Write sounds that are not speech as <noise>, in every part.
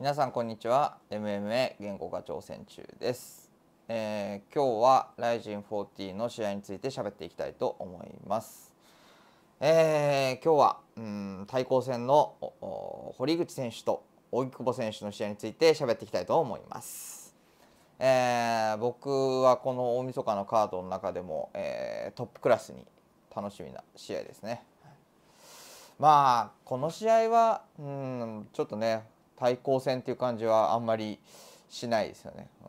皆さんこんにちは MMA 言語化挑戦中です、えー、今日は RIZIN40 の試合について喋っていきたいと思います、えー、今日はうん対抗戦の堀口選手と大久保選手の試合について喋っていきたいと思いますえー、僕はこの大晦日のカードの中でも、えー、トップクラスに楽しみな試合ですね。まあこの試合はうんちょっとね対抗戦っていう感じはあんまりしないですよね。うん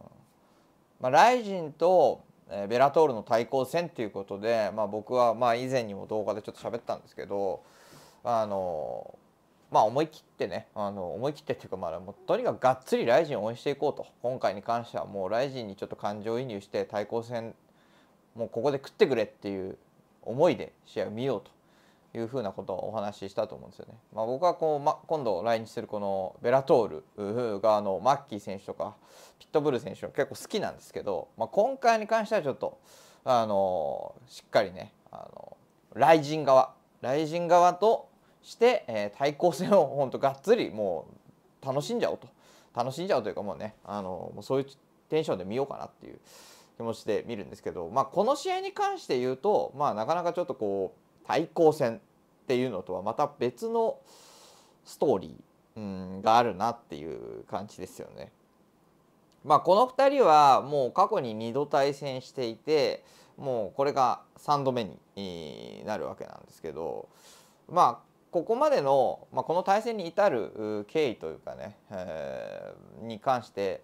まあ、ライジンとベラトールの対抗戦っていうことで、まあ、僕はまあ以前にも動画でちょっと喋ったんですけどあのまあ思い切ってねあの思い切ってっていうかまあもうとにかくがっつりライジンを応援していこうと今回に関してはもうライジンにちょっと感情移入して対抗戦もうここで食ってくれっていう思いで試合を見ようというふうなことをお話ししたと思うんですよね。まあ、僕はこう、ま、今度来日するこのベラトールがあのマッキー選手とかピットブル選手は結構好きなんですけど、まあ、今回に関してはちょっとあのしっかりねあの雷神側雷神側として、えー、対抗戦を本当がっつりもう楽しんじゃおうと楽しんじゃおうというかもうねあのもうそういうテンションで見ようかなっていう気持ちで見るんですけど、まあ、この試合に関して言うと、まあ、なかなかちょっとこう対抗戦っていうのとはまた別のストーリー、があるなっていう感じですよね。まあ、この2人はもう過去に2度対戦していてもうこれが3度目になるわけなんですけどまあここまでの、まあ、この対戦に至る経緯というかね、えー、に関して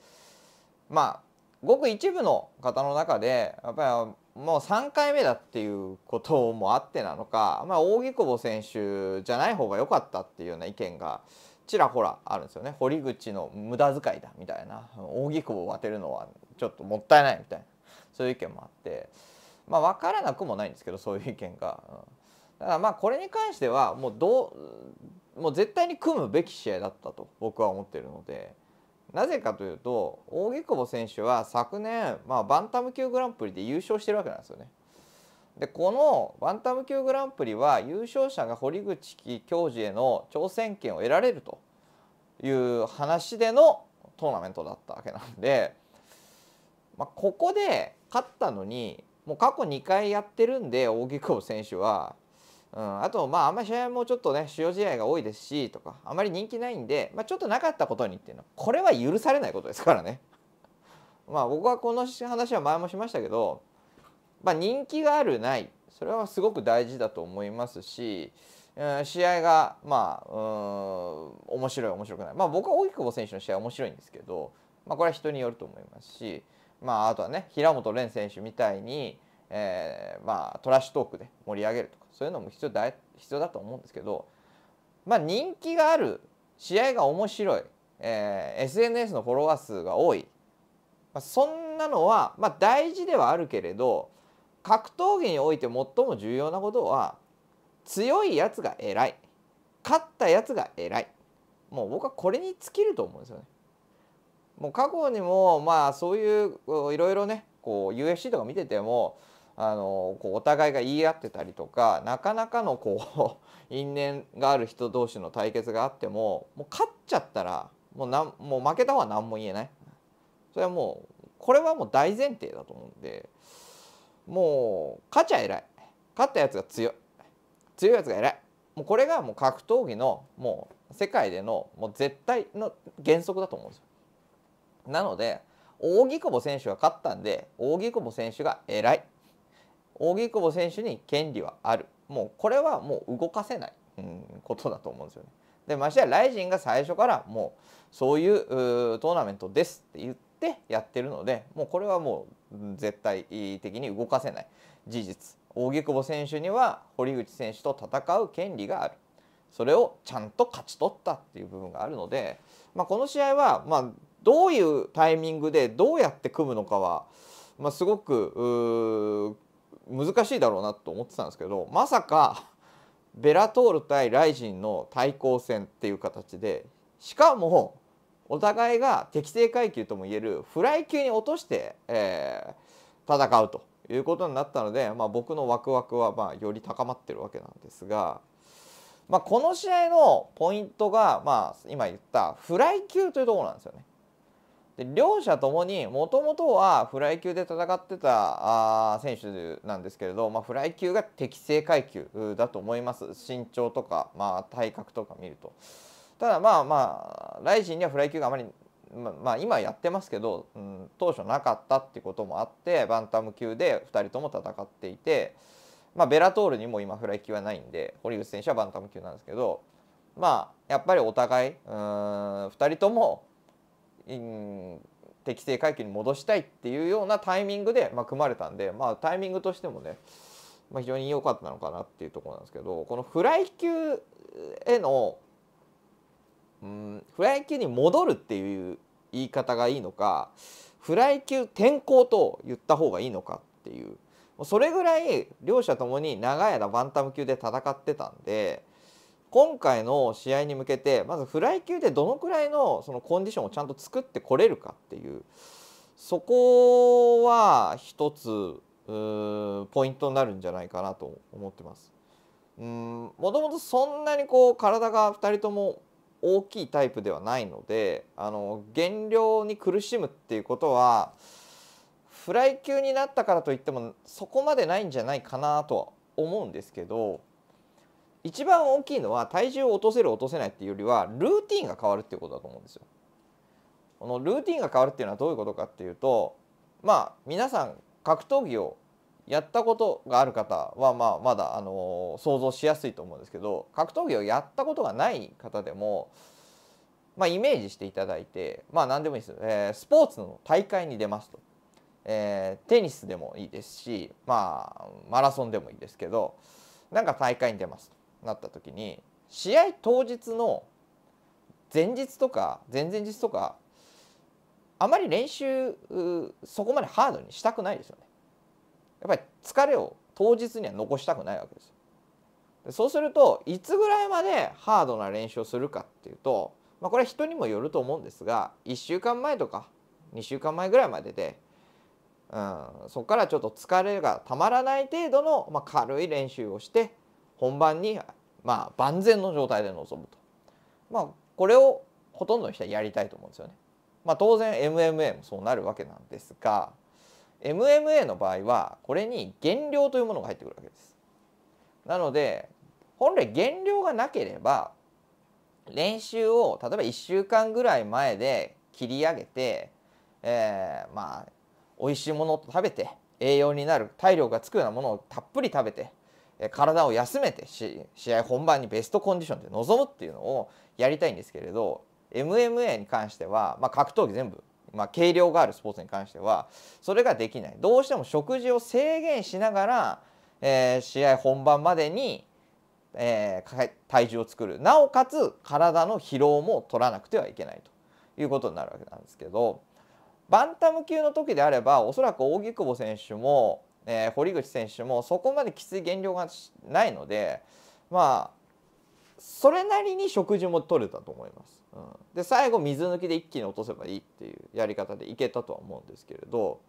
まあごく一部の方の中でやっぱりもう3回目だっていうこともあってなのか、まあ、扇久保選手じゃない方が良かったっていうような意見がちらほらあるんですよね堀口の無駄遣いだみたいな扇久保を当てるのはちょっともったいないみたいなそういう意見もあって、まあ、分からなくもないんですけどそういう意見が。だからまあこれに関してはもうどうもう絶対に組むべき試合だったと僕は思ってるので。なぜかというと大木久保選手は昨年、まあ、バンタム級グランプリで優勝してるわけなんですよね。でこのバンタム級グランプリは優勝者が堀口教授への挑戦権を得られるという話でのトーナメントだったわけなんで、まあ、ここで勝ったのにもう過去2回やってるんで大木久保選手はうん、あとまああんまり試合もちょっとね主要試合が多いですしとかあまり人気ないんで、まあ、ちょっとなかったことにっていうのはこれは許されないことですからね。<laughs> まあ僕はこの話は前もしましたけど、まあ、人気があるないそれはすごく大事だと思いますし、うん、試合がまあうん面白い面白くない、まあ、僕は大久保選手の試合面白いんですけど、まあ、これは人によると思いますし、まあ、あとはね平本蓮選手みたいに。えー、まあトラッシュトークで盛り上げるとかそういうのも必要だ必要だと思うんですけど、まあ、人気がある試合が面白い、えー、SNS のフォロワー数が多い、まあ、そんなのは、まあ、大事ではあるけれど格闘技において最も重要なことは強いやつが偉い勝ったやつが偉いもう僕はこれに尽きると思うんですよね。もう過去にもまあそういういろいろねこう UFC とか見ててもあのこうお互いが言い合ってたりとかなかなかのこう <laughs> 因縁がある人同士の対決があってももう勝っちゃったらもうなんもう負けたは何も言えないそれはもうこれはもう大前提だと思うんでもう勝ちゃ偉い勝ったやつが強い強いやつが偉いもうこれがもう格闘技のもう世界でのもう絶対の原則だと思うんですよ。なので扇久保選手が勝ったんで扇久保選手が偉い荻久保選手に権利はあるもうこれはもう動かせない、うん、ことだと思うんですよね。でましてやライジンが最初からもうそういうトーナメントですって言ってやってるのでもうこれはもう絶対的に動かせない事実荻久保選手には堀口選手と戦う権利があるそれをちゃんと勝ち取ったっていう部分があるので、まあ、この試合はまどういうタイミングでどうやって組むのかは、まあ、すごく難しいだろうなと思ってたんですけどまさかベラトール対ライジンの対抗戦っていう形でしかもお互いが適正階級ともいえるフライ級に落として、えー、戦うということになったので、まあ、僕のワクワクはまより高まってるわけなんですが、まあ、この試合のポイントが、まあ、今言ったフライ級というところなんですよね。で両者ともにもともとはフライ級で戦ってたあ選手なんですけれど、まあ、フライ級が適正階級だと思います身長とか、まあ、体格とか見るとただまあまあライジンにはフライ級があまりままあ、今やってますけど、うん、当初なかったってこともあってバンタム級で2人とも戦っていて、まあ、ベラトールにも今フライ級はないんで堀口選手はバンタム級なんですけどまあやっぱりお互いうん2人とも適正階級に戻したいっていうようなタイミングで、まあ、組まれたんで、まあ、タイミングとしてもね、まあ、非常に良かったのかなっていうところなんですけどこのフライ級への、うん、フライ級に戻るっていう言い方がいいのかフライ級転向と言った方がいいのかっていうそれぐらい両者ともに長い間バンタム級で戦ってたんで今回の試合に向けてまずフライ級でどのくらいのそのコンディションをちゃんと作ってこれるかっていうそこは一つポイントになるんじゃないかなと思ってます。もともとそんなにこう体が2人とも大きいタイプではないのであの減量に苦しむっていうことはフライ級になったからといってもそこまでないんじゃないかなとは思うんですけど一番大きいのは体重を落とせる落とせないっていうよりはルーティンが変わるっていうことだと思うんですよ。このルーティンが変わるっていうのはどういうことかっていうとまあ皆さん格闘技をやったことがある方はまあまだあの想像しやすいと思うんですけど格闘技をやったことがない方でもまあイメージしていただいてまあ何でもいいです、えー、スポーツの大会に出ますと、えー、テニスでもいいですしまあマラソンでもいいですけどなんか大会に出ますとなった時に試合当日の前日とか前々日とかあまり練習そこまでハードにしたくないですよね。やっぱり疲れを当日には残したくないわけですよ。そうするといつぐらいまでハードな練習をするかっていうと、まあ、これは人にもよると思うんですが1週間前とか2週間前ぐらいまでで、うん、そこからちょっと疲れがたまらない程度の、まあ、軽い練習をして本番に、まあ、万全の状態で臨むと、まあ、これをほとんどの人はやりたいと思うんですよね。まあ、当然 MMA もそうなるわけなんですが MMA の場合はこれに減量というものが入ってくるわけです。なので本来減量がなければ練習を例えば1週間ぐらい前で切り上げて、えー、まあ美味しいものを食べて栄養になる体力がつくようなものをたっぷり食べて体を休めて試合本番にベストコンディションで臨むっていうのをやりたいんですけれど MMA に関しては、まあ、格闘技全部、まあ、軽量があるスポーツに関してはそれができないどうしても食事を制限しながら、えー、試合本番までに、えー、体重を作るなおかつ体の疲労も取らなくてはいけないということになるわけなんですけどバンタム級の時であればおそらく扇久保選手もえー、堀口選手もそこまできつい減量がないのでまあそれなりに食事も取れたと思います、うん、で最後水抜きで一気に落とせばいいっていうやり方でいけたとは思うんですけれど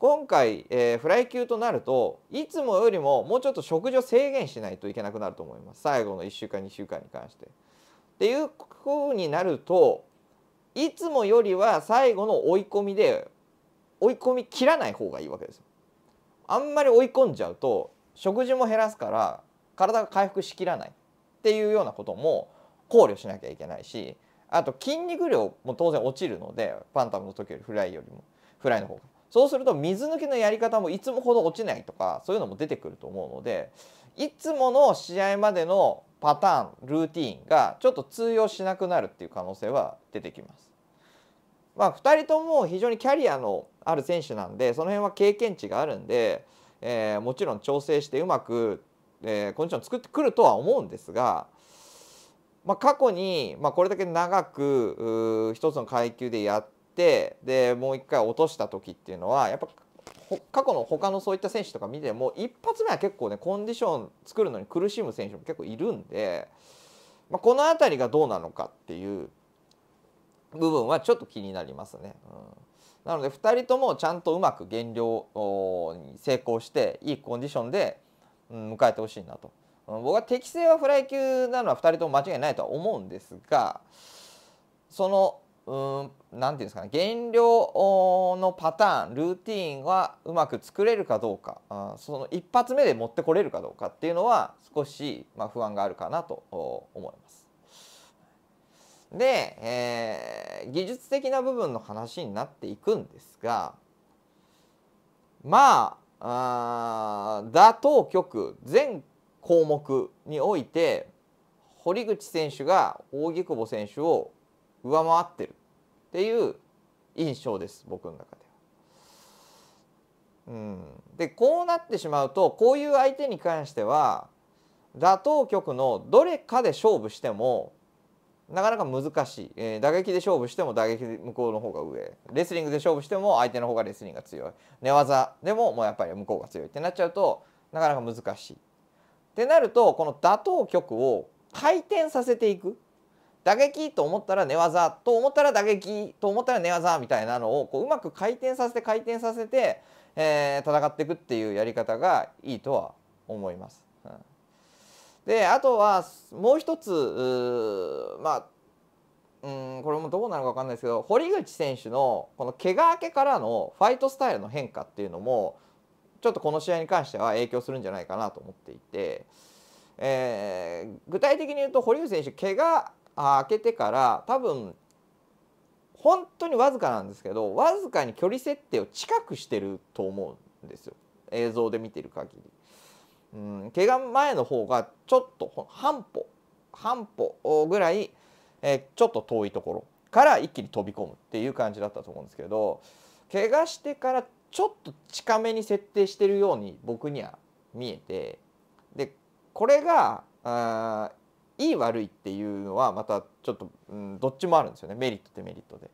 今回、えー、フライ級となるといつもよりももうちょっと食事を制限しないといけなくなると思います最後の1週間2週間に関して。っていうふうになるといつもよりは最後の追い込みで追い込み切らない方がいいわけですよ。あんまり追い込んじゃうと食事も減らすから体が回復しきらないっていうようなことも考慮しなきゃいけないしあと筋肉量も当然落ちるのでパンタムの時よりフライよりもフライの方がそうすると水抜きのやり方もいつもほど落ちないとかそういうのも出てくると思うのでいつもの試合までのパターンルーティンがちょっと通用しなくなるっていう可能性は出てきます。まあ、2人とも非常にキャリアのある選手なんでその辺は経験値があるんで、えー、もちろん調整してうまく、えー、コンディション作ってくるとは思うんですが、まあ、過去に、まあ、これだけ長く一つの階級でやってでもう一回落とした時っていうのはやっぱ過去の他のそういった選手とか見ても一発目は結構ねコンディション作るのに苦しむ選手も結構いるんで、まあ、この辺りがどうなのかっていう部分はちょっと気になりますね。うん、なので2人ともちゃんとうまく減量に成功していいコンディションで、うん、迎えてほしいなと、うん、僕は適正はフライ級なのは2人とも間違いないとは思うんですがその何、うん、て言うんですかね減量のパターンルーティンはうまく作れるかどうか、うん、その一発目で持ってこれるかどうかっていうのは少し、まあ、不安があるかなと思います。で、えー、技術的な部分の話になっていくんですがまあ打当局全項目において堀口選手が扇久保選手を上回ってるっていう印象です僕の中では。うん、でこうなってしまうとこういう相手に関しては打当局のどれかで勝負してもなかなか難しい、えー、打撃で勝負しても打撃向こうの方が上レスリングで勝負しても相手の方がレスリングが強い寝技でももうやっぱり向こうが強いってなっちゃうとなかなか難しい。ってなるとこの打倒局を回転させていく打撃と思ったら寝技と思ったら打撃と思ったら寝技みたいなのをこううまく回転させて回転させて、えー、戦っていくっていうやり方がいいとは思います。うんであとはもう一つまあうんこれもどうなのか分かんないですけど堀口選手のこの怪我明けからのファイトスタイルの変化っていうのもちょっとこの試合に関しては影響するんじゃないかなと思っていて、えー、具体的に言うと堀口選手怪我明けてから多分本当にわずかなんですけどわずかに距離設定を近くしてると思うんですよ映像で見てる限り。うん怪我前の方がちょっと半歩半歩ぐらい、えちょっと遠いところから一気に飛び込むっていう感じだったと思うんですけど怪我してからちょっと近めに設定してるように僕には見えてでこれがあいい悪いっていうのはまたちょっと、うん、どっちもあるんですよねメリットデメリットで。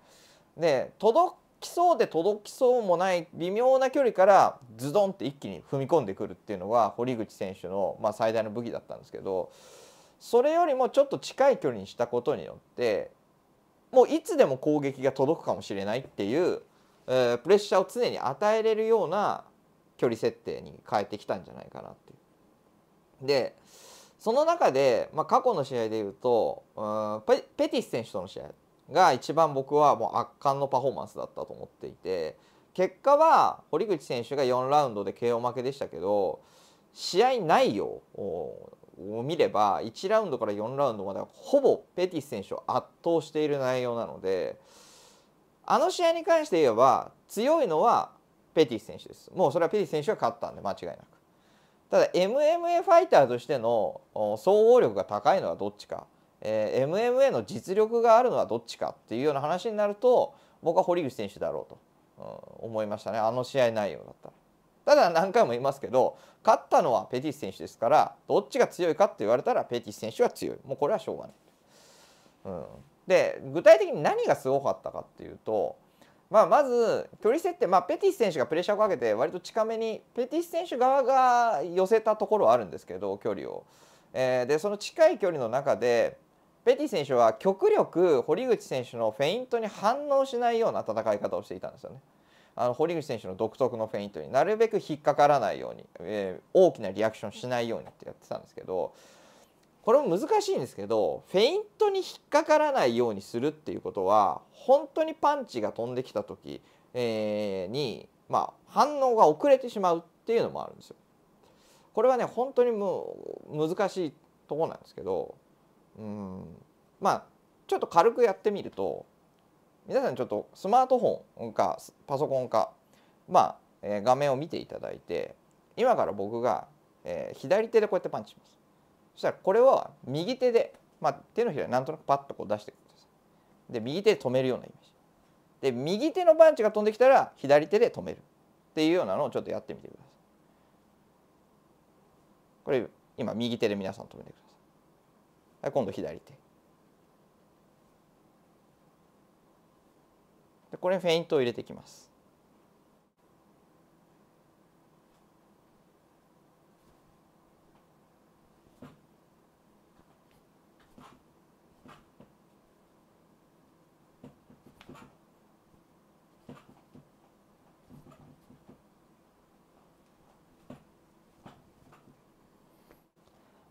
で届きそうで届きそうもない微妙な距離からズドンって一気に踏み込んでくるっていうのが堀口選手のま最大の武器だったんですけどそれよりもちょっと近い距離にしたことによってもういつでも攻撃が届くかもしれないっていう、えプレッシャーを常に与えれるような距離設定に変えてきたんじゃないかなっていう。でその中で、まあ、過去の試合でいうとうんペティス選手との試合が一番僕はもう圧巻のパフォーマンスだったと思っていて結果は堀口選手が4ラウンドで KO 負けでしたけど試合内容を見れば1ラウンドから4ラウンドまではほぼペティス選手を圧倒している内容なのであの試合に関して言えば強いのはペティス選手ですもうそれはペティス選手が勝ったんで間違いなくただ MMA ファイターとしての総合力が高いのはどっちかえー、MMA の実力があるのはどっちかっていうような話になると僕は堀口選手だろうと、うん、思いましたねあの試合内容だったら。ただ何回も言いますけど勝ったのはペティス選手ですからどっちが強いかって言われたらペティス選手は強いもうこれはしょうがない。うん、で具体的に何がすごかったかっていうと、まあ、まず距離設定、まあ、ペティス選手がプレッシャーをかけて割と近めにペティス選手側が寄せたところはあるんですけど距離を。えー、でその近い距離の中でベティ選手は極力堀口選手のフェイントに反応しないような戦い方をしていたんですよね。あの堀口選手の独特のフェイントになるべく引っかからないように、えー、大きなリアクションしないようにってやってたんですけどこれも難しいんですけどフェイントに引っかからないようにするっていうことは本当にパンチが飛んできた時、えー、に、まあ、反応が遅れてしまうっていうのもあるんですよ。これはね本当にもう難しいとこなんですけどうんまあちょっと軽くやってみると皆さんちょっとスマートフォンかパソコンか、まあえー、画面を見ていただいて今から僕が、えー、左手でこうやってパンチします。そしたらこれは右手で、まあ、手のひらなんとなくパッとこう出してください。で右手で止めるようなイメージ。で右手のパンチが飛んできたら左手で止めるっていうようなのをちょっとやってみてください。これ今右手で皆さん止めてください。はい、今度左手でこれフェイントを入れていきます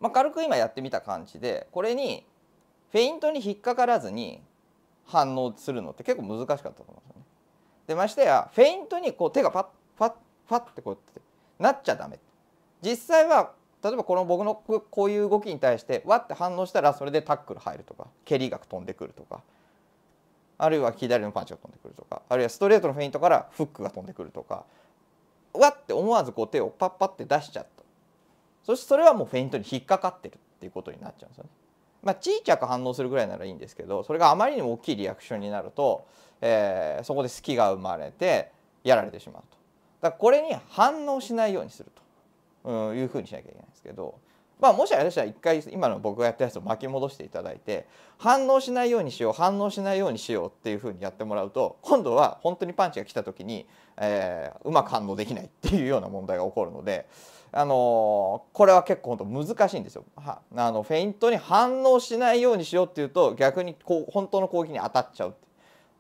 まあ、軽く今やってみた感じでこれにフェイントに引っかからずに反応するのって結構難しかったと思うんですよね。でましてやフェイントにこう手がパッパッパッってこうやってなっちゃダメ実際は例えばこの僕のこういう動きに対してわって反応したらそれでタックル入るとか蹴りが飛んでくるとかあるいは左のパンチが飛んでくるとかあるいはストレートのフェイントからフックが飛んでくるとかわって思わずこう手をパッパッて出しちゃったそしてそれはもうフェイントに引っかかってるっていうことになっちゃうんですよね。まあ、小さく反応するぐらいならいいんですけどそれがあまりにも大きいリアクションになると、えー、そこで隙が生まれてやられてしまうと。だからこれに反応しないようにするというふうにしなきゃいけないんですけどまあ、もしあれでしたら一回今の僕がやったやつを巻き戻していただいて反応しないようにしよう反応しないようにしようっていうふうにやってもらうと今度は本当にパンチが来た時に、えー、うまく反応できないっていうような問題が起こるので、あのー、これは結構本当難しいんですよはあのフェイントに反応しないようにしようっていうと逆にこう本当の攻撃に当たっちゃうっ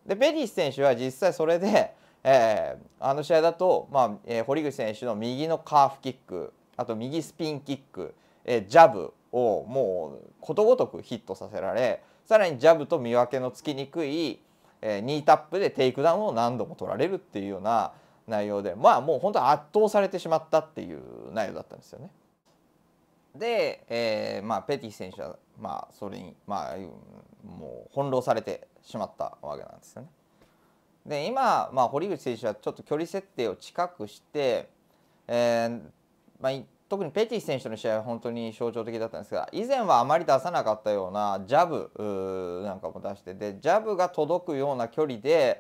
でベリー選手は実際それで、えー、あの試合だと、まあえー、堀口選手の右のカーフキックあと右スピンキックえジャブをもうことごとくヒットさせられさらにジャブと見分けのつきにくい、えー、2タップでテイクダウンを何度も取られるっていうような内容でまあもう本当圧倒されてしまったっていう内容だったんですよね。で、えーまあ、ペティ選手は、まあ、それに、まあ、もう翻弄されてしまったわけなんですよね。で今、まあ、堀口選手はちょっと距離設定を近くして、えーまあ、特にペティ選手の試合は本当に象徴的だったんですが以前はあまり出さなかったようなジャブなんかも出してでジャブが届くような距離で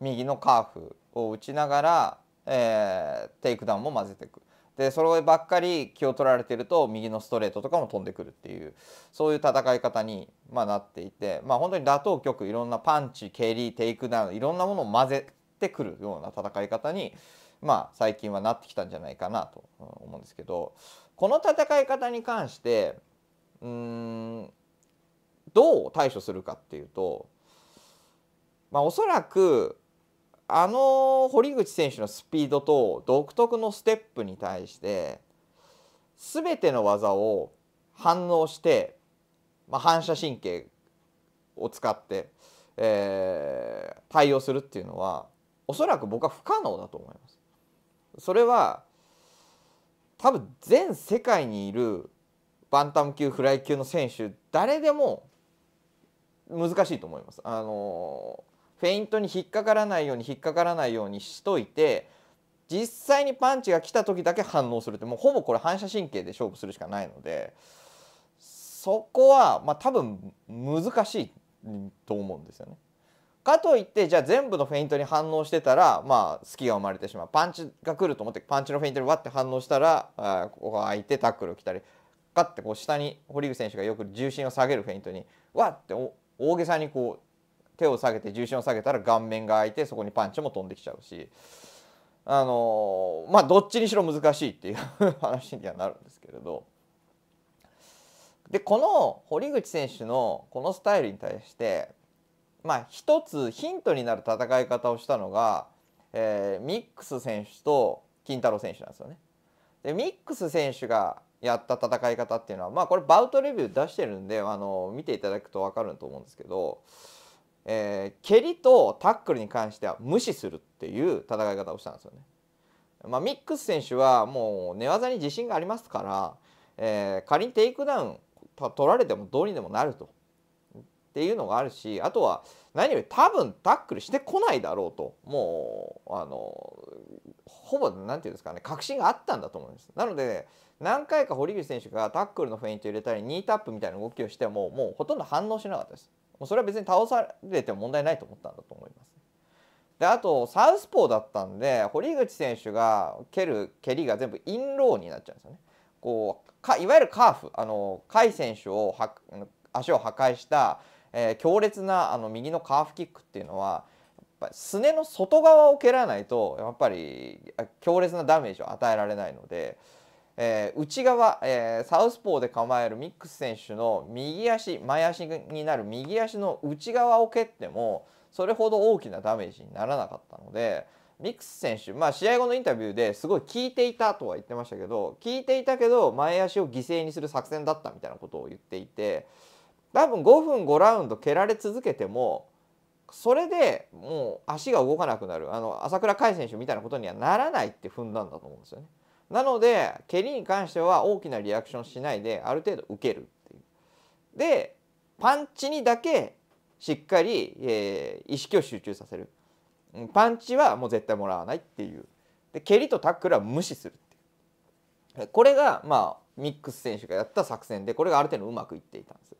右のカーフを打ちながら、えー、テイクダウンも混ぜていく。でそればっかり気を取られてると右のストレートとかも飛んでくるっていうそういう戦い方に、まあ、なっていて、まあ、本当に打倒局いろんなパンチ蹴りテイクダウンいろんなものを混ぜてくるような戦い方に、まあ、最近はなってきたんじゃないかなと思うんですけどこの戦い方に関してうーんどう対処するかっていうと、まあ、おそらくあの堀口選手のスピードと独特のステップに対して全ての技を反応して、まあ、反射神経を使って、えー、対応するっていうのはおそらく僕は不可能だと思います。それは多分全世界にいるバンタム級フライ級の選手誰でも難しいと思います。あのフェイントに引っかからないように引っかからないようにしといて実際にパンチが来た時だけ反応するってもうほぼこれ反射神経で勝負するしかないのでそこはまあ多分難しいと思うんですよね。かといってじゃあ全部のフェイントに反応してたらまあ隙が生まれてしまうパンチが来ると思ってパンチのフェイントにわって反応したらあここが空いてタックル来たりかってこう下に堀口選手がよく重心を下げるフェイントにわって大げさにこう手を下げて重心を下げたら顔面が空いてそこにパンチも飛んできちゃうし。あのー、まあどっちにしろ難しいっていう <laughs> 話にはなるんですけれどでこの堀口選手のこのスタイルに対してまあ、一つヒントになる戦い方をしたのが、えー、ミックス選手と金太郎選手なんですよね。でミックス選手がやった戦い方っていうのは、まあ、これバウトレビュー出してるんであの見ていただくと分かると思うんですけど、えー、蹴りとタックルに関しては無視するっていう戦い方をしたんですよね。まあ、ミックス選手はもう寝技に自信がありますから、えー、仮にテイクダウン取られてもどうにでもなると。っていうのがあるしあとは何より多分タックルしてこないだろうともうあのほぼ何て言うんですかね確信があったんだと思うんです。なので、ね、何回か堀口選手がタックルのフェイント入れたりニータップみたいな動きをしてももうほとんど反応しなかったです。もうそれは別に倒されても問題ないと思ったんだと思います。であとサウスポーだったんで堀口選手が蹴る蹴りが全部インローになっちゃうんですよね。こうかいわゆるカーフあの甲斐選手をは足を破壊したえー、強烈なあの右のカーフキックっていうのはすねの外側を蹴らないとやっぱり強烈なダメージを与えられないので、えー、内側、えー、サウスポーで構えるミックス選手の右足前足になる右足の内側を蹴ってもそれほど大きなダメージにならなかったのでミックス選手、まあ、試合後のインタビューですごい効いていたとは言ってましたけど効いていたけど前足を犠牲にする作戦だったみたいなことを言っていて。多分5分5ラウンド蹴られ続けてもそれでもう足が動かなくなるあの朝倉海選手みたいなことにはならないって踏んだんだと思うんですよね。なので蹴りに関しては大きなリアクションしないである程度受けるっていう。でパンチにだけしっかり、えー、意識を集中させる。パンチはもう絶対もらわないっていう。で蹴りとタックルは無視するっていう。これがまあミックス選手がやった作戦でこれがある程度うまくいっていたんですよ。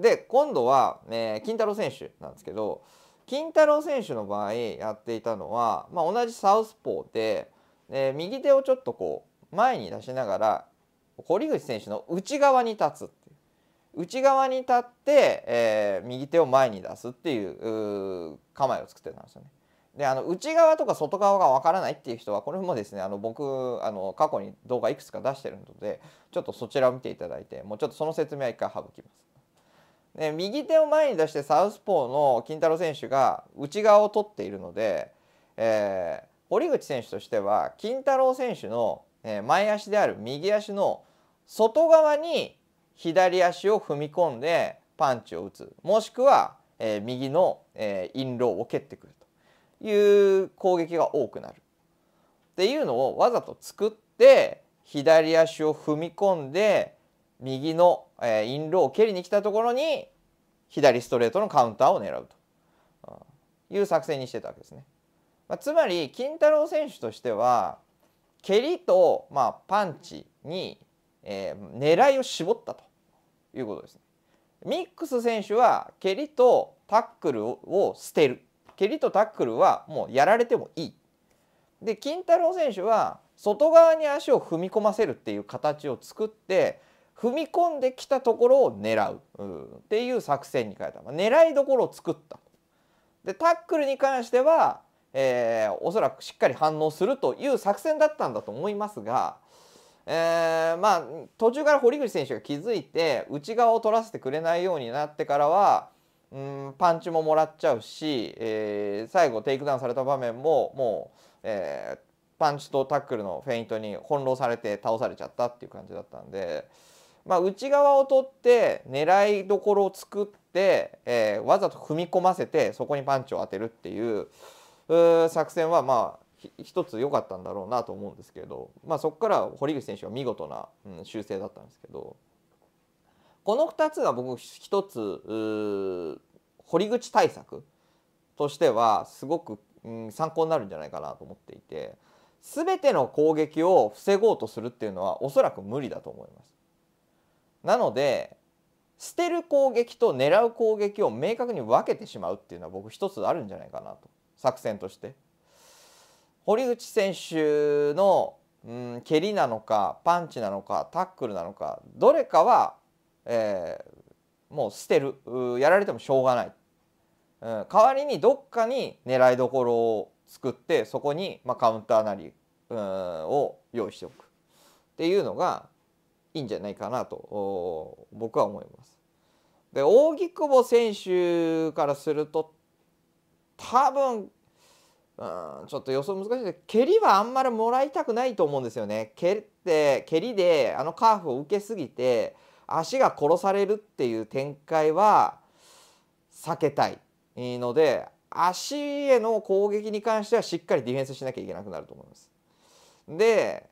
で今度は、えー、金太郎選手なんですけど金太郎選手の場合やっていたのは、まあ、同じサウスポーで、えー、右手をちょっとこう前に出しながら堀口選手の内側に立つ内側に立って、えー、右手を前に出すっていう構えを作ってたんですよね。であの内側とか外側がわからないっていう人はこれもですねあの僕あの過去に動画いくつか出してるのでちょっとそちらを見ていただいてもうちょっとその説明は一回省きます。で右手を前に出してサウスポーの金太郎選手が内側を取っているので、えー、堀口選手としては金太郎選手の前足である右足の外側に左足を踏み込んでパンチを打つもしくは、えー、右の、えー、インローを蹴ってくるという攻撃が多くなるっていうのをわざと作って左足を踏み込んで右の、えー、インローを蹴りに来たところに左ストレートのカウンターを狙うという作戦にしてたわけですね。まあ、つまり金太郎選手としては蹴りと、まあ、パンチに、えー、狙いを絞ったということですね。ミックス選手は蹴りとタックルを捨てる蹴りとタックルはもうやられてもいい。で金太郎選手は外側に足を踏み込ませるっていう形を作って踏み込んできたところを狙うっていう作戦に変えた、まあ、狙いどころを作ったでタックルに関しては、えー、おそらくしっかり反応するという作戦だったんだと思いますが、えー、まあ途中から堀口選手が気づいて内側を取らせてくれないようになってからはうんパンチももらっちゃうし、えー、最後テイクダウンされた場面ももう、えー、パンチとタックルのフェイントに翻弄されて倒されちゃったっていう感じだったんで。まあ、内側を取って狙いどころを作って、えー、わざと踏み込ませてそこにパンチを当てるっていう作戦はまあ一つ良かったんだろうなと思うんですけど、まあ、そこから堀口選手は見事な、うん、修正だったんですけどこの2つが僕一つ堀口対策としてはすごく、うん、参考になるんじゃないかなと思っていて全ての攻撃を防ごうとするっていうのはおそらく無理だと思います。なので捨てる攻撃と狙う攻撃を明確に分けてしまうっていうのは僕一つあるんじゃないかなと作戦として。堀口選手の、うん、蹴りなのかパンチなのかタックルなのかどれかは、えー、もう捨てるやられてもしょうがない、うん、代わりにどっかに狙いどころを作ってそこに、まあ、カウンターなり、うん、を用意しておくっていうのがいいんじゃないかなと僕は思います。で扇久保選手からすると多分うんちょっと予想難しいです蹴りはあんまりもらいたくないと思うんですよね。蹴って蹴りであのカーフを受けすぎて足が殺されるっていう展開は避けたいので足への攻撃に関してはしっかりディフェンスしなきゃいけなくなると思います。で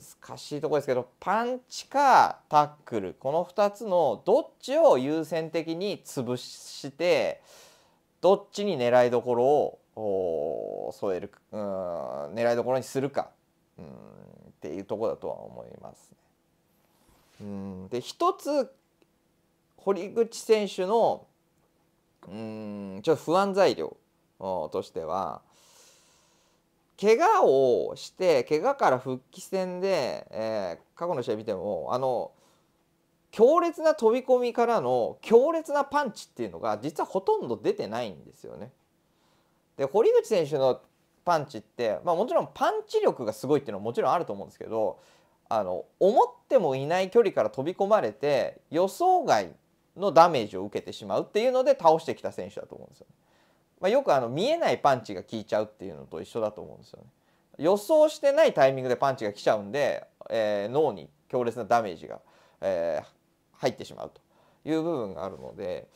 難しいところですけどパンチかタックルこの2つのどっちを優先的に潰してどっちに狙いどころを添えるうん狙いどころにするかうんっていうとこだとは思います、ね、うんで一つ堀口選手のうんちょっと不安材料としては怪我をして怪我から復帰戦で、えー、過去の試合見てもあの強烈な飛び込みからの強烈なパンチっていうのが実はほとんど出てないんですよね。で堀口選手のパンチって、まあ、もちろんパンチ力がすごいっていうのはもちろんあると思うんですけどあの思ってもいない距離から飛び込まれて予想外のダメージを受けてしまうっていうので倒してきた選手だと思うんですよ。まあ、よくあの見えないパンチが効いちゃうっていうのと一緒だと思うんですよね。予想してないタイミングでパンチが来ちゃうんで、えー、脳に強烈なダメージが、えー、入ってしまうという部分があるので、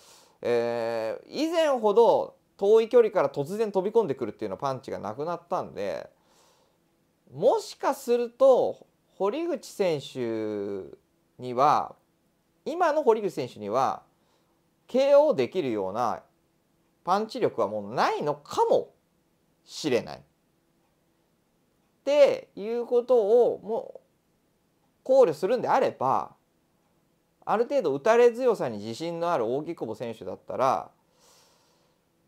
えー、以前ほど遠い距離から突然飛び込んでくるっていうのはパンチがなくなったんでもしかすると堀口選手には今の堀口選手には KO できるようなパンチ力はもうないのかもしれない。っていうことをもう考慮するんであればある程度打たれ強さに自信のある大木久保選手だったら、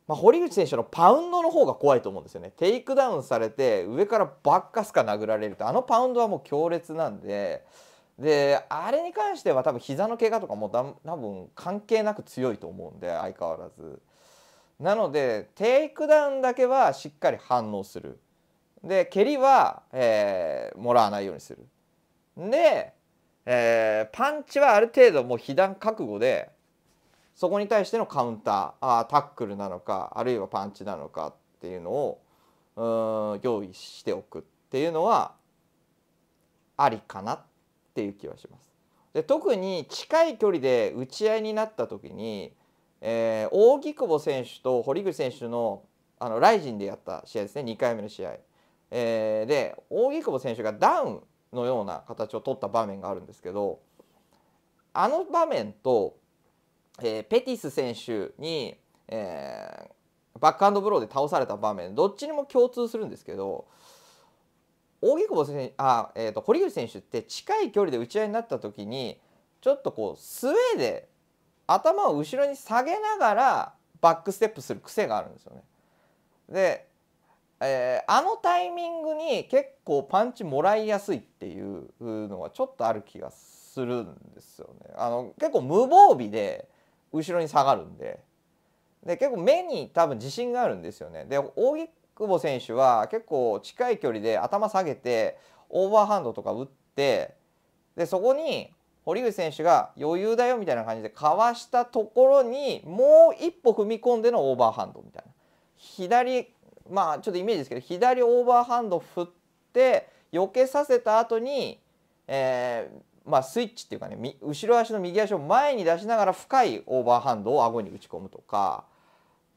まあ、堀口選手のパウンドの方が怖いと思うんですよね。テイクダウンされて上からばっかすか殴られるとあのパウンドはもう強烈なんで。であれに関しては多分膝の怪我とかも多分関係なく強いと思うんで相変わらずなのでテイクダウンだけはしっかり反応するで蹴りは、えー、もらわないようにするで、えー、パンチはある程度もう被弾覚悟でそこに対してのカウンターあタックルなのかあるいはパンチなのかっていうのをうん用意しておくっていうのはありかなっていう気はします。で特に近い距離で打ち合いになった時にえー、大木久保選手と堀口選手のあのライジンでやった試合ですね2回目の試合、えー、で大木久保選手がダウンのような形を取った場面があるんですけどあの場面と、えー、ペティス選手に、えー、バックハンドブローで倒された場面どっちにも共通するんですけど大木久保選あ、えーと、と堀口選手って近い距離で打ち合いになった時にちょっとこうスウェーで頭を後ろに下げながらバックステップする癖があるんですよね。で、えー、あのタイミングに結構パンチもらいやすいっていうのはちょっとある気がするんですよね。あの結構無防備で後ろに下がるんでで結構目に多分自信があるんですよね。で大久保選手は結構近い距離で頭下げてオーバーハンドとか打ってでそこに堀口選手が余裕だよみたいな感じでかわしたところにもう一歩踏み込んでのオーバーハンドみたいな左まあちょっとイメージですけど左オーバーハンド振って避けさせた後に、えー、まあ、スイッチっていうかね後ろ足の右足を前に出しながら深いオーバーハンドを顎に打ち込むとか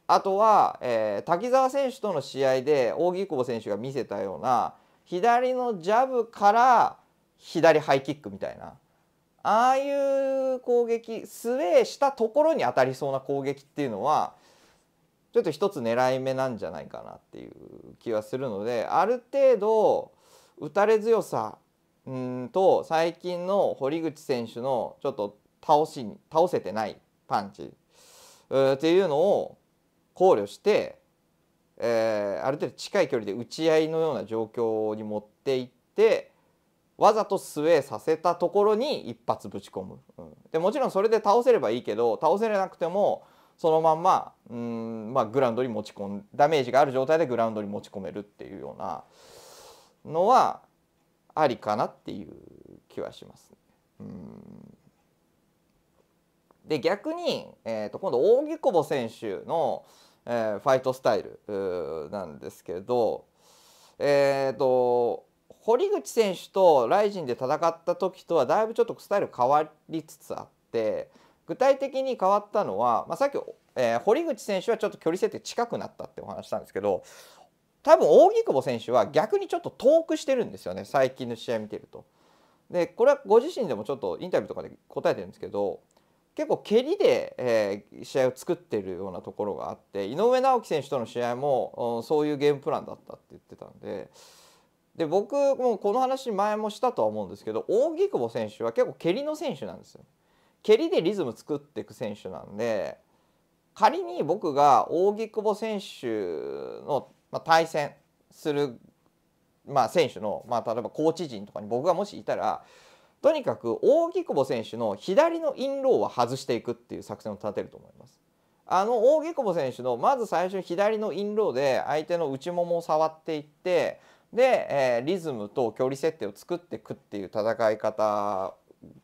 あとは、えー、滝沢選手との試合で扇久保選手が見せたような左のジャブから左ハイキックみたいなああいう攻撃スウェーしたところに当たりそうな攻撃っていうのはちょっと一つ狙い目なんじゃないかなっていう気はするのである程度打たれ強さうんと最近の堀口選手のちょっと倒し倒せてないパンチっていうのを考慮して、えー、ある程度近い距離で打ち合いのような状況に持っていって。わざとスウェーさせたところに一発ぶち込む、うん、でもちろんそれで倒せればいいけど倒せれなくてもそのまんまうん、まあ、グラウンドに持ち込んダメージがある状態でグラウンドに持ち込めるっていうようなのはありかなっていう気はします、ね、うんで逆に、えーと、今度扇久保選手の、えー、ファイトスタイルなんですけどえっ、ー、と堀口選手とライジンで戦った時とはだいぶちょっとスタイル変わりつつあって具体的に変わったのは、まあ、さっき、えー、堀口選手はちょっと距離設定近くなったってお話したんですけど多分扇久保選手は逆にちょっと遠くしてるんですよね最近の試合見てると。でこれはご自身でもちょっとインタビューとかで答えてるんですけど結構蹴りで、えー、試合を作ってるようなところがあって井上直樹選手との試合も、そういうゲームプランだったって言ってたんで。で僕もこの話前もしたとは思うんですけど扇久保選手は結構蹴りの選手なんですよ。蹴りでリズム作っていく選手なんで仮に僕が扇久保選手のまあ、対戦する、まあ、選手の、まあ、例えばコーチ陣とかに僕がもしいたらとにかく扇久保選手の左のインローは外していくっていう作戦を立てると思います。あの扇久保選手のまず最初左のインローで相手の内ももを触っていってで、えー、リズムと距離設定を作っていくっていう戦い方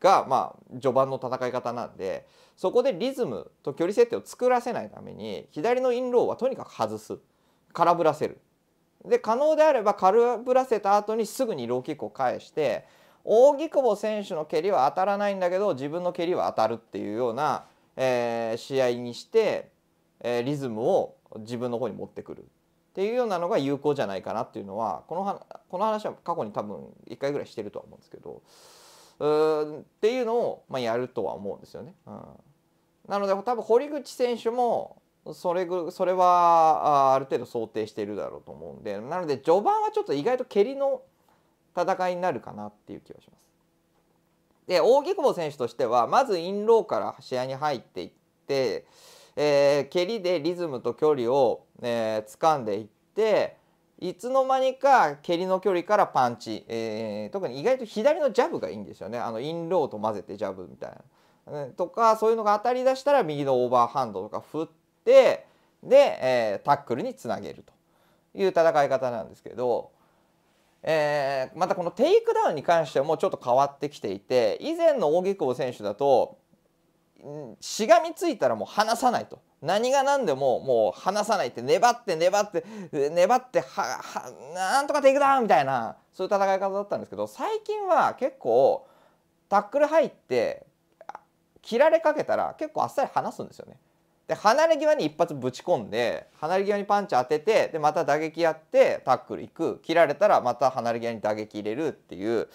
が、まあ、序盤の戦い方なんでそこでリズムと距離設定を作らせないために左のインローはとにかく外す空振らせる。で可能であれば空振らせた後にすぐにローキックを返して扇久保選手の蹴りは当たらないんだけど自分の蹴りは当たるっていうような、えー、試合にして、えー、リズムを自分の方に持ってくるっていうようなのが有効じゃないかなっていうのはこのはこの話は過去に多分1回ぐらいしてるとは思うんですけどうんっていうのを、まあ、やるとは思うんですよね。うん、なので多分堀口選手もそれぐそれはある程度想定しているだろうと思うんでなので序盤はちょっと意外と蹴りの戦いになるかなっていう気はします。で扇久保選手としてはまずインローから試合に入っていって。えー、蹴りでリズムと距離を、えー、掴んでいっていつの間にか蹴りの距離からパンチ、えー、特に意外と左のジャブがいいんですよねあのインローと混ぜてジャブみたいな、ね、とかそういうのが当たりだしたら右のオーバーハンドとか振ってで、えー、タックルにつなげるという戦い方なんですけど。えー、またこのテイクダウンに関してもちょっと変わってきていて以前の大木久保選手だとしがみついたらもう離さないと何が何でももう離さないって粘って粘って粘ってはなんとかテイクダウンみたいなそういう戦い方だったんですけど最近は結構タックル入って切られかけたら結構あっさり離すんですよね。で離れ際に一発ぶち込んで離れ際にパンチ当ててでまた打撃やってタックルいく切られたらまた離れ際に打撃入れるっていう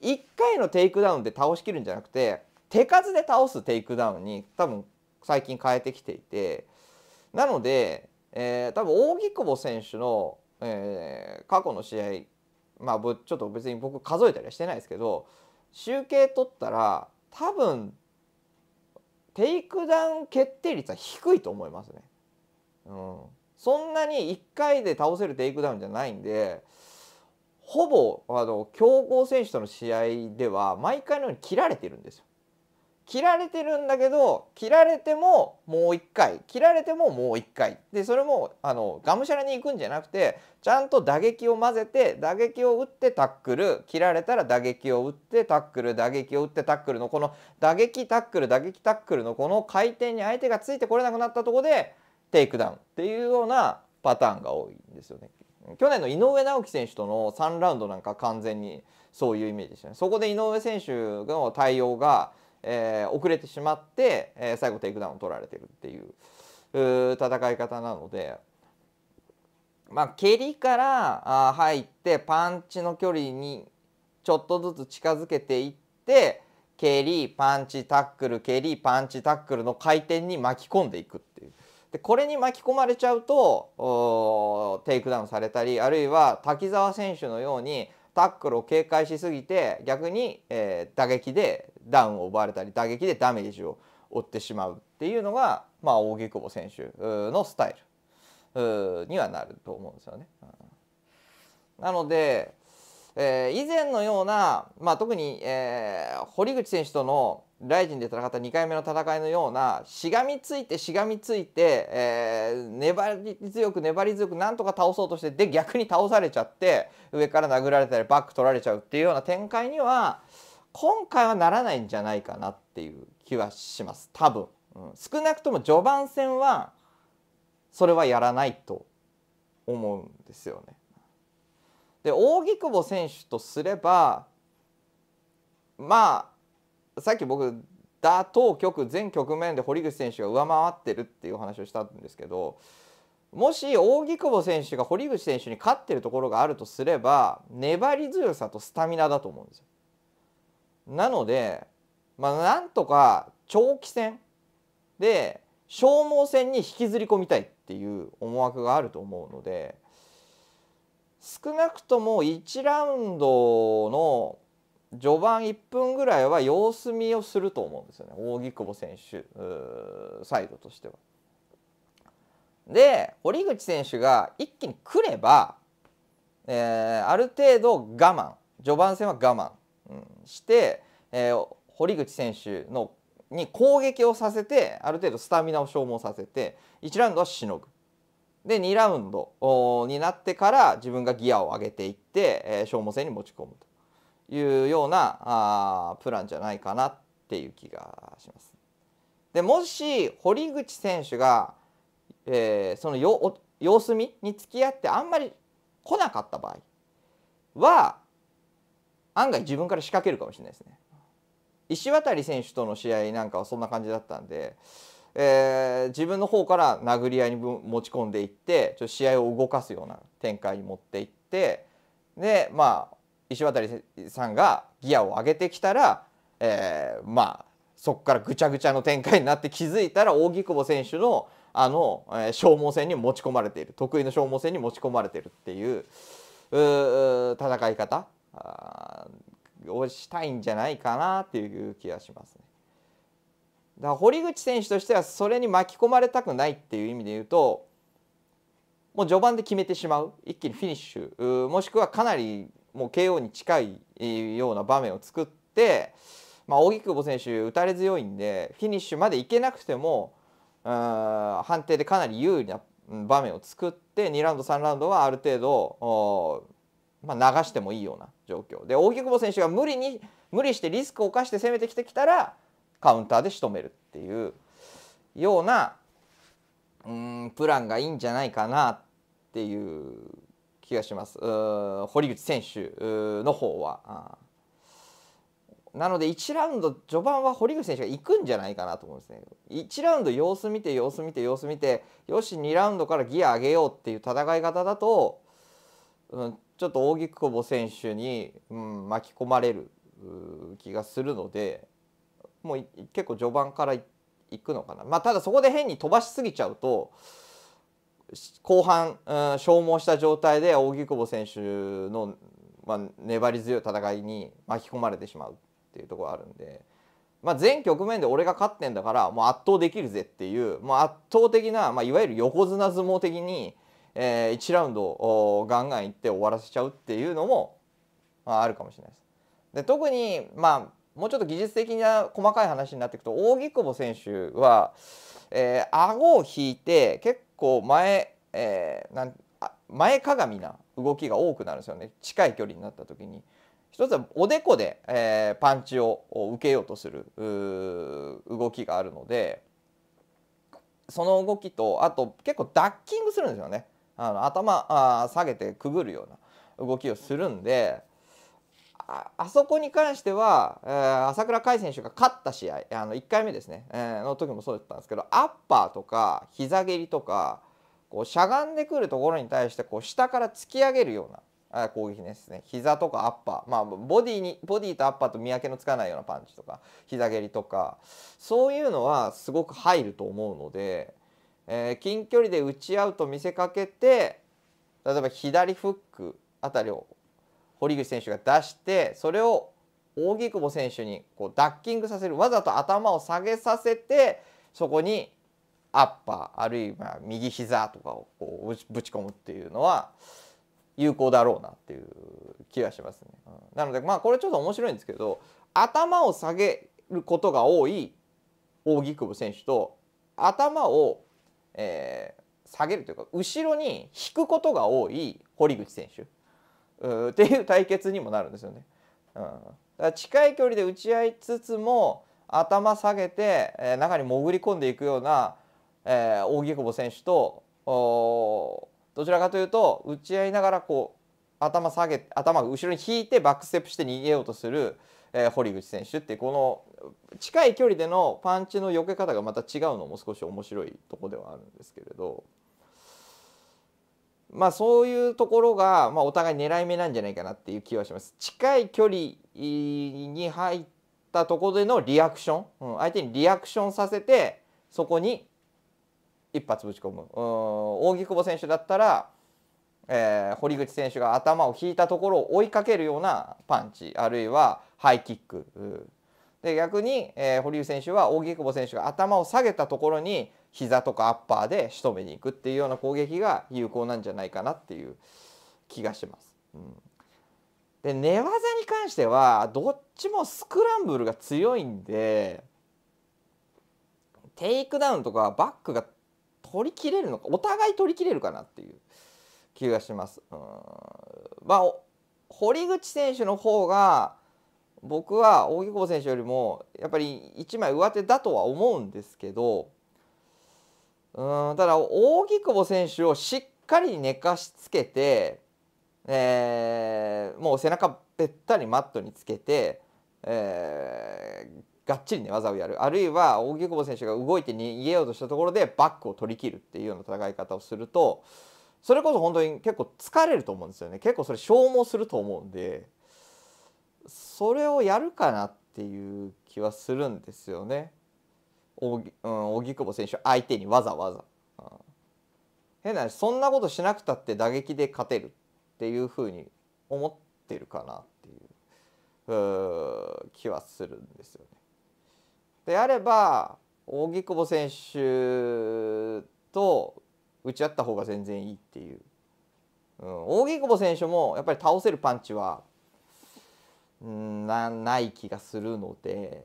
1回のテイクダウンで倒しきるんじゃなくて手数で倒すテイクダウンに多分最近変えてきていてなので、えー、多分扇久保選手の、えー、過去の試合まあちょっと別に僕数えたりはしてないですけど集計取ったら多分テイクダウン決定率は低いと思いますね。うん、そんなに1回で倒せるテイクダウンじゃないんでほぼあの強豪選手との試合では毎回のように切られてるんですよ。切られてるんだけど切られてももう一回切られてももう一回でそれもあのがむしゃらに行くんじゃなくてちゃんと打撃を混ぜて打撃を打ってタックル切られたら打撃を打ってタックル打撃を打ってタックルのこの打撃タックル打撃タックルのこの回転に相手がついてこれなくなったとこでテイクダウンっていうようなパターンが多いんですよね。去年の井上直樹選手との3ラウンドなんか完全にそういうイメージでしたね。そこで井上選手の対応がえー、遅れてしまって、えー、最後テイクダウンを取られてるっていう戦い方なので、まあ、蹴りからあ入ってパンチの距離にちょっとずつ近づけていって蹴りパンチタックル蹴りパンチタックルの回転に巻き込んでいくっていう。でこれに巻き込まれちゃうとテイクダウンされたりあるいは滝沢選手のようにタックルを警戒しすぎて逆に、えー、打撃でダウンを奪われたり打撃でダメージを負ってしまうっていうのが、まあ、大久保選手のスタイルにはなると思うんですよね。うん、なので、えー、以前のような、まあ、特に、えー、堀口選手とのライジンで戦った2回目の戦いのようなしがみついてしがみついて、えー、粘り強く粘り強くなんとか倒そうとしてで逆に倒されちゃって上から殴られたりバック取られちゃうっていうような展開には、今回はならないんじゃないかなっていう気はします多分、うん、少なくとも序盤戦はそれはやらないと思うんですよね。で扇久保選手とすればまあさっき僕打倒局全局面で堀口選手が上回ってるっていう話をしたんですけどもし扇久保選手が堀口選手に勝ってるところがあるとすれば粘り強さとスタミナだと思うんですよ。なので、まあ、なんとか長期戦で消耗戦に引きずり込みたいっていう思惑があると思うので少なくとも1ラウンドの序盤1分ぐらいは様子見をすると思うんですよね扇久保選手サイドとしては。で堀口選手が一気に来れば、えー、ある程度我慢序盤戦は我慢して、えー、堀口選手のに攻撃をさせてある程度スタミナを消耗させて1ラウンドはしのぐ。で2ラウンドになってから自分がギアを上げていって、えー、消耗戦に持ち込むというようなあプランじゃないかなっていう気がします。でもし堀口選手が、えー、そのよお様子見に付き合ってあんまり来なかった場合は案外自分から仕掛けるかもしれないですね。石渡選手との試合なんかはそんな感じだったんで、えー、自分の方から殴り合いに持ち込んでいってちょっと試合を動かすような展開に持っていってでまあ石渡さんがギアを上げてきたら、えー、まあそこからぐちゃぐちゃの展開になって気づいたら大木久保選手のあの、えー、消耗戦に持ち込まれている得意の消耗戦に持ち込まれているっていう戦い方をしたいんじゃないかなっていう気がしますね。だから堀口選手としてはそれに巻き込まれたくないっていう意味で言うともう序盤で決めてしまう一気にフィニッシュもしくはかなりもう KO に近いような場面を作って、まあ、荻久保選手打たれ強いんでフィニッシュまでいけなくても判定でかなり有利な場面を作って2ラウンド3ラウンドはある程度まあ、流してもいいような状況で大木久保選手が無理に無理してリスクを冒して攻めてきてきたらカウンターで仕留めるっていうようなうんプランがいいんじゃないかなっていう気がします堀口選手の方は。なので1ラウンド序盤は堀口選手が行くんじゃないかなと思うんですね。1ラウンド様子見て様子見て様子見てよし2ラウンドからギア上げようっていう戦い方だと、うん、ちょっと扇久保選手に、うん、巻き込まれる気がするのでもう結構序盤からいくのかな、まあ、ただそこで変に飛ばしすぎちゃうと後半、うん、消耗した状態で扇久保選手の、まあ、粘り強い戦いに巻き込まれてしまうっていうところがあるんで。まあ、全局面で俺が勝ってんだからもう圧倒できるぜっていうもう圧倒的な、まあ、いわゆる横綱相撲的にえー、1ラウンドをガンガンいって終わらせちゃうっていうのも、まあ、あるかもしれないです。で特に、まあ、もうちょっと技術的な細かい話になっていくと扇久保選手は、えー、顎を引いて結構前、えー、なん前かがみな動きが多くなるんですよね近い距離になった時に。一つはおでこで、えー、パンチを受けようとする動きがあるのでその動きとあと結構ダッキングするんですよね。あの頭あ下げてくぐるような動きをするんでああそこに関しては、えー、朝倉海選手が勝った試合あの1回目ですね、えー、の時もそうだったんですけどアッパーとか膝蹴りとかこうしゃがんでくるところに対してこう下から突き上げるような攻撃ですね膝とかアッパー、まあ、ボディにボディとアッパーと見分けのつかないようなパンチとか膝蹴りとかそういうのはすごく入ると思うので。えー、近距離で打ち合うと見せかけて例えば左フックあたりを堀口選手が出してそれを扇久保選手にこうダッキングさせるわざと頭を下げさせてそこにアッパーあるいは右膝とかをこうぶち込むっていうのは有効だろうなっていう気がしますね。うん、なのでまあこれちょっと面白いんですけど頭を下げることが多い扇久保選手と頭をえー、下げるというか後ろに引くことが多い堀口選手っていう対決にもなるんですよね。うん、だから近い距離で打ち合いつつも頭下げて、えー、中に潜り込んでいくような、えー、大久保選手とどちらかというと打ち合いながらこう頭下げ頭後ろに引いてバックステップして逃げようとする、えー、堀口選手ってこの近い距離でのパンチの避け方がまた違うのも少し面白いとこではあるんですけれど。まあ、そういうところが、まあ、お互い狙い目なんじゃないかなっていう気はします。近い距離に入ったところでのリアクション、うん、相手にリアクションさせてそこに一発ぶち込む。うん、大木久保選手だったらえー、堀口選手が頭を引いたところを追いかけるようなパンチあるいはハイキックで逆に、えー、堀内選手は大木久保選手が頭を下げたところに膝とかアッパーで仕留めに行くっていうような攻撃が有効なんじゃないかなっていう気がします。うん、で寝技に関してはどっちもスクランブルが強いんでテイクダウンとかバックが取りきれるのかお互い取りきれるかなっていう気がします。うんまあ、堀口選手の方が僕は大木久保選手よりもやっぱり1枚上手だとは思うんですけどうんただ大木久保選手をしっかり寝かしつけて、えー、もう背中べったりマットにつけて、えー、がっちり寝技をやるあるいは大木久保選手が動いて逃げようとしたところでバックを取り切るっていうような戦い方をすると。それこそ本当に結構疲れると思うんですよね結構それ消耗すると思うんでそれをやるかなっていう気はするんですよね荻、うん、選手相手にわざわざ、うん、変な話そんなことしなくたって打撃で勝てるっていうふうに思ってるかなっていう気はするんですよね。であれば荻窪選手と打ち合った方が全然いいっていう、うん、大木久保選手もやっぱり倒せるパンチは、うん、なない気がするので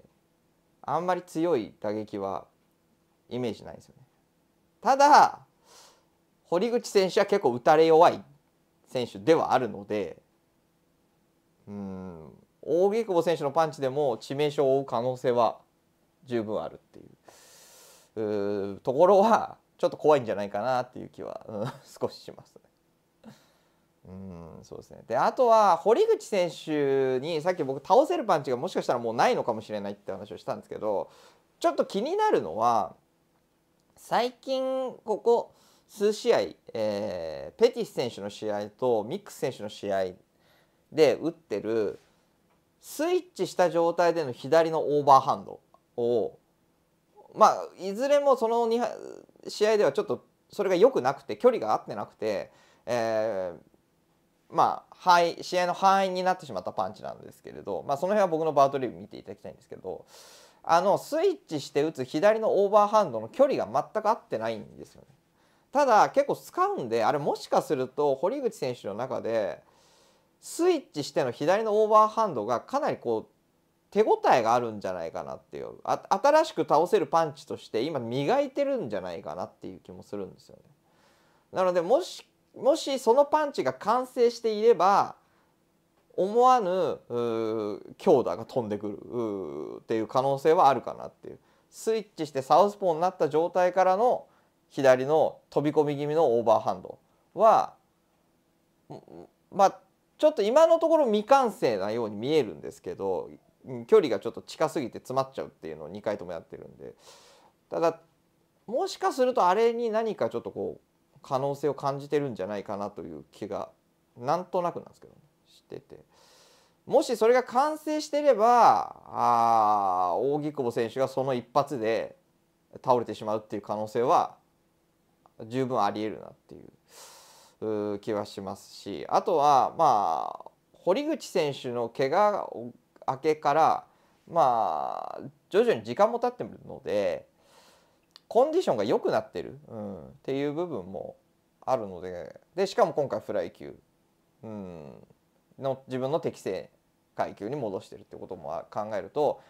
あんまり強い打撃はイメージないですよね。ただ堀口選手は結構打たれ弱い選手ではあるのでうん大木久保選手のパンチでも致命傷を負う可能性は十分あるっていうところはちょっと怖いんじゃないかなっていう気は、うん、<laughs> 少ししますね。うんそうですねであとは堀口選手にさっき僕倒せるパンチがもしかしたらもうないのかもしれないって話をしたんですけどちょっと気になるのは最近ここ数試合、えー、ペティス選手の試合とミックス選手の試合で打ってるスイッチした状態での左のオーバーハンドをまあいずれもその 2, 試合ではちょっとそれが良くなくて距離が合ってなくて、えー、まあ試合の範囲になってしまったパンチなんですけれど、まあ、その辺は僕のバートリーュ見ていただきたいんですけどあのスイッチして打つ左のオーバーハンドの距離が全く合ってないんですよね。ただ結構使うんであれもしかすると堀口選手の中でスイッチしての左のオーバーハンドがかなりこう手応えがあるんじゃないかなっていう新しく倒せるパンチとして今磨いてるんじゃないかなっていう気もするんですよね。なのでもしもしそのパンチが完成していれば思わぬ強打が飛んでくるっていう可能性はあるかなっていうスイッチしてサウスポーになった状態からの左の飛び込み気味のオーバーハンドはまあちょっと今のところ未完成なように見えるんですけど距離がちょっと近すぎて詰まっちゃうっていうのを2回ともやってるんでただもしかするとあれに何かちょっとこう可能性を感じてるんじゃないかなという気がなんとなくなんですけど、ね、しててもしそれが完成してればあ扇久保選手がその一発で倒れてしまうっていう可能性は十分ありえるなっていう気はしますしあとはまあ堀口選手の怪我明けからまあ徐々に時間も経ってるのでコンディションが良くなってる、うん、っていう部分もあるのででしかも今回フライ級、うん、の自分の適正階級に戻してるってことも考えると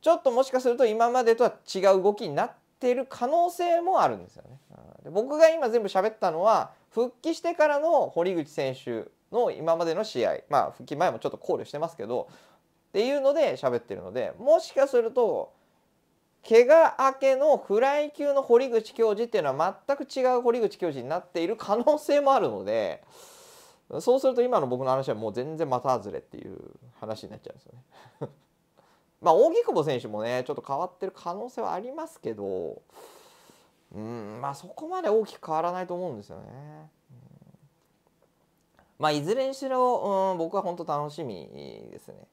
ちょっともしかすると今までとは違う動きになってる可能性もあるんですよね。で僕が今全部喋ったのは復帰してからの堀口選手の今までの試合まあ復帰前もちょっと考慮してますけどっていうので喋ってるのでもしかすると怪我明けのフライ級の堀口教授っていうのは全く違う堀口教授になっている可能性もあるのでそうすると今の僕の話はもう全然股外れっていう話になっちゃうんですよね <laughs> まあ大木久保選手もねちょっと変わってる可能性はありますけどうんまあそこまで大きく変わらないと思うんですよね。まあいずれにしろ、うん、僕は本当楽しみですね。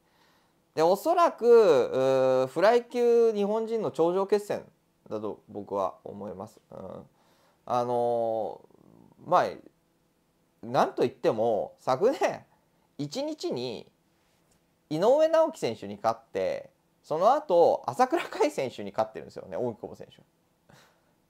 でおそらくフライ級日本人の頂上決戦だと僕は思います。うん、あのー、まあなんといっても昨年1日に井上直樹選手に勝ってその後朝倉海選手に勝ってるんですよね大久保選手。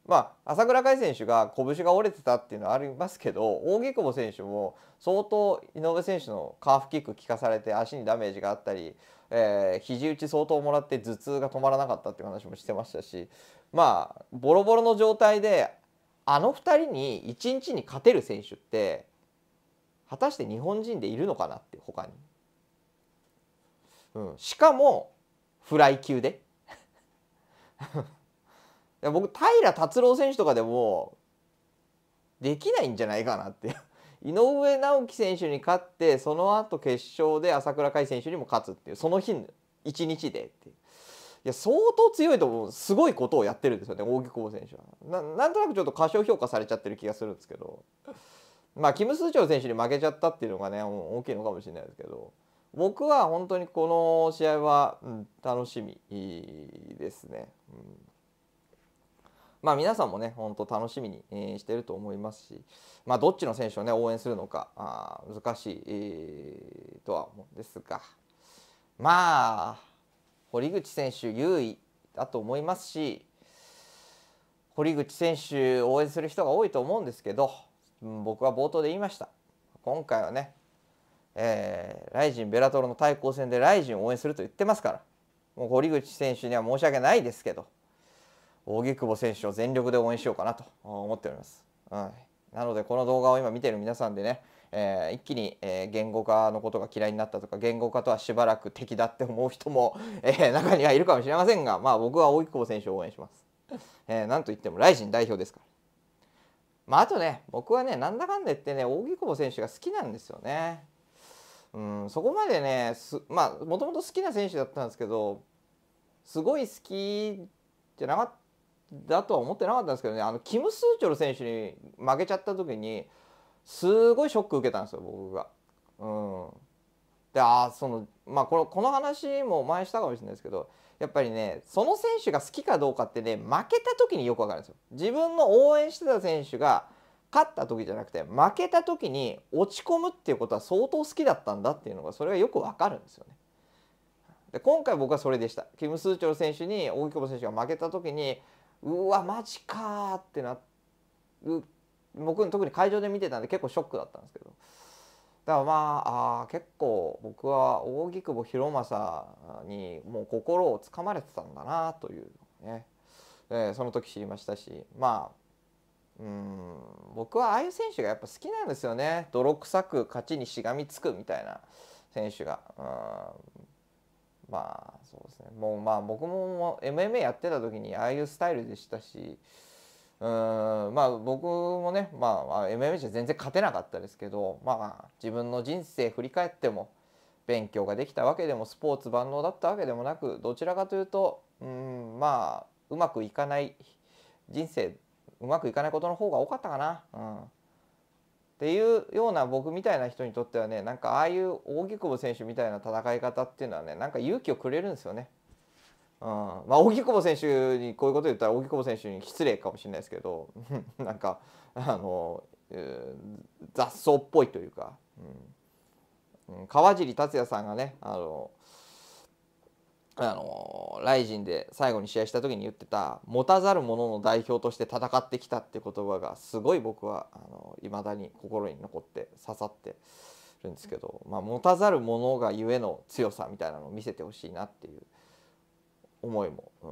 まあ、朝倉海選手が拳が折れてたっていうのはありますけど扇久保選手も相当井上選手のカーフキック効かされて足にダメージがあったり、えー、肘打ち相当もらって頭痛が止まらなかったっていう話もしてましたしまあボロボロの状態であの2人に1日に勝てる選手って果たして日本人でいるのかなって他に。うん、しかもフライ級で僕平達郎選手とかでもできないんじゃないかなって <laughs> 井上直樹選手に勝ってその後決勝で朝倉海選手にも勝つっていうその日1日でっていう。いや相当強いと思うすごいことをやってるんですよね大木久保選手はな。なんとなくちょっと過小評価されちゃってる気がするんですけどまあキム・スーチョウ選手に負けちゃったっていうのがね大きいのかもしれないですけど僕は本当にこの試合は、うん、楽しみですね。うんまあ、皆さんもね本当楽しみにしてると思いますし、まあ、どっちの選手をね応援するのかあ難しい、えー、とは思うんですがまあ堀口選手優位だと思いますし堀口選手応援する人が多いと思うんですけど、僕は冒頭で言いました今回はね、えー、ライジンベラトロの対抗戦でライジンを応援すると言ってますからもう堀口選手には申し訳ないですけど荻窪選手を全力で応援しようかなと思っております。はい、なのでこの動画を今見てる皆さんでね、えー、一気に、えー、言語化のことが嫌いになったとか言語化とはしばらく敵だって思う人も、えー、中にはいるかもしれませんが、まあ、僕は荻窪選手を応援します。えー、なんといってもライジン代表ですから。まあ、あとね僕はねなんだかんだ言ってね荻窪選手が好きなんですよね。うん、そこまでねまあもともと好きな選手だったんですけどすごい好きじゃなかっただとは思ってなかったんですけどねあのキム・スーチョル選手に負けちゃった時にすごいショック受けたんですよ僕が。うん、であそのまあこのこの話も前したかもしれないですけどやっぱりねその選手が好きかどうかってね負けた時によく分かるんですよ。自分の応援してた選手が勝った時じゃなくて負けた時に落ち込むっていうことは相当好きだったんだっていうのがそれがよくわかるんですよね。で今回僕はそれでした。キム・スーチョル選手に大久保選手が負けた時にうわマジかってなる僕特に会場で見てたんで結構ショックだったんですけどだからまああ結構僕は扇久保博正にもう心をつかまれてたんだなというね、えー、その時知りましたしまあうん僕はああいう選手がやっぱ好きなんですよね泥臭く勝ちにしがみつくみたいな選手が。うまあそうですねもうまあ僕も MMA やってた時にああいうスタイルでしたしうんまあ僕もね、まあ、MMA じゃ全然勝てなかったですけど、まあ、自分の人生振り返っても勉強ができたわけでもスポーツ万能だったわけでもなくどちらかというとうんまあうまくいかない人生うまくいかないことの方が多かったかな。うんっていうような僕みたいな人にとってはねなんかああいう大木久保選手みたいな戦い方っていうのはねなんか勇気をくれるんですよね。うん、まあ大木久保選手にこういうこと言ったら大木久保選手に失礼かもしれないですけど <laughs> なんかあの、えー、雑草っぽいというか、うん、川尻達也さんがねあのあのライジンで最後に試合した時に言ってた持たざる者の代表として戦ってきたって言葉がすごい僕はいまだに心に残って刺さってるんですけど、まあ、持たざる者がゆえの強さみたいなのを見せてほしいなっていう思いも、うん、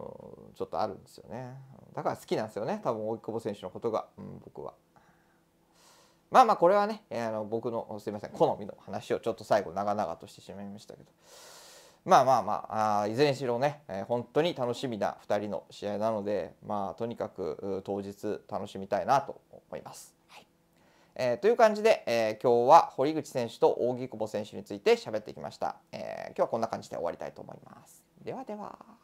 ちょっとあるんですよねだから好きなんですよね多分大久保選手のことが、うん、僕は。まあまあこれはね、えー、あの僕のすいません好みの話をちょっと最後長々としてしまいましたけど。まあまあまああいずれにしろね、えー、本当に楽しみな2人の試合なので、まあ、とにかく当日楽しみたいなと思います。はいえー、という感じで、えー、今日は堀口選手と扇久保選手について喋ってきました、え今日はこんな感じで終わりたいと思います。ではでは。